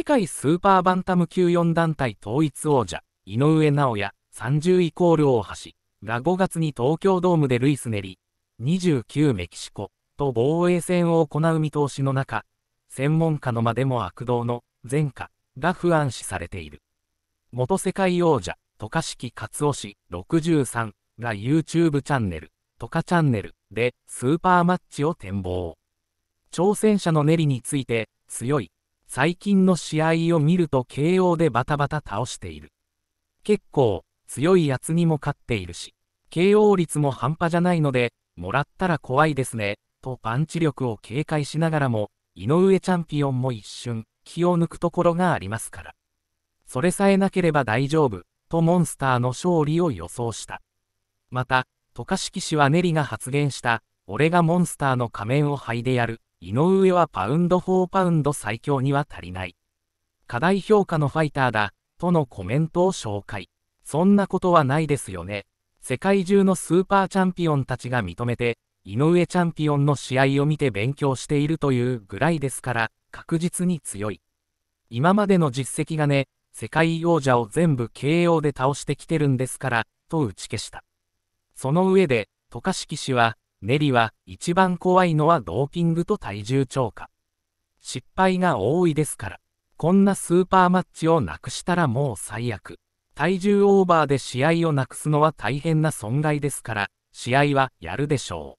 世界スーパーバンタム級4団体統一王者、井上尚弥、30イコール大橋、が5月に東京ドームでルイス練り、29メキシコ、と防衛戦を行う見通しの中、専門家の間でも悪道の前科が不安視されている。元世界王者、渡嘉敷勝雄氏63が YouTube チャンネル、渡嘉チャンネルでスーパーマッチを展望。挑戦者の練りについて強い最近の試合を見ると慶応でバタバタ倒している。結構、強いやつにも勝っているし、慶応率も半端じゃないので、もらったら怖いですね、とパンチ力を警戒しながらも、井上チャンピオンも一瞬、気を抜くところがありますから。それさえなければ大丈夫、とモンスターの勝利を予想した。また、渡嘉敷氏はネリが発言した、俺がモンスターの仮面を剥いでやる、井上はパウンド・フォー・パウンド最強には足りない。過大評価のファイターだ、とのコメントを紹介。そんなことはないですよね。世界中のスーパーチャンピオンたちが認めて、井上チャンピオンの試合を見て勉強しているというぐらいですから、確実に強い。今までの実績がね、世界王者を全部 KO で倒してきてるんですから、と打ち消した。その上で、渡嘉敷氏は、ネリは一番怖いのはドーピングと体重超過。失敗が多いですから。こんなスーパーマッチをなくしたらもう最悪。体重オーバーで試合をなくすのは大変な損害ですから、試合はやるでしょう。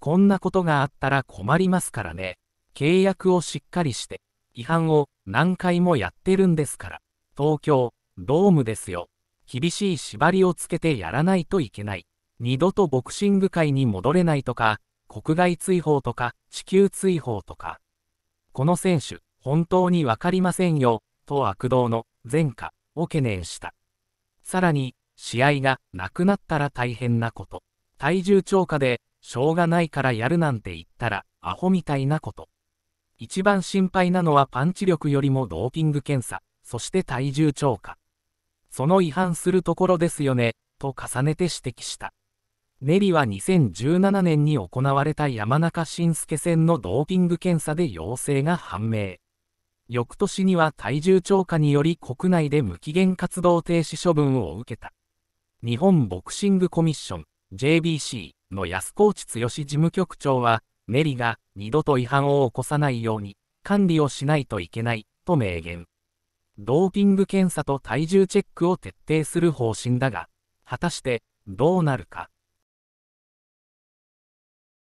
こんなことがあったら困りますからね。契約をしっかりして、違反を何回もやってるんですから。東京、ドームですよ。厳しい縛りをつけてやらないといけない。二度とボクシング界に戻れないとか、国外追放とか、地球追放とか。この選手、本当にわかりませんよ、と悪道の前科を懸念した。さらに、試合がなくなったら大変なこと。体重超過で、しょうがないからやるなんて言ったら、アホみたいなこと。一番心配なのはパンチ力よりもドーピング検査、そして体重超過。その違反するところですよね、と重ねて指摘した。ネリは2017年に行われた山中伸介戦のドーピング検査で陽性が判明。翌年には体重超過により国内で無期限活動停止処分を受けた。日本ボクシングコミッション JBC の安河内剛事務局長は、ネリが二度と違反を起こさないように管理をしないといけないと明言。ドーピング検査と体重チェックを徹底する方針だが、果たしてどうなるか。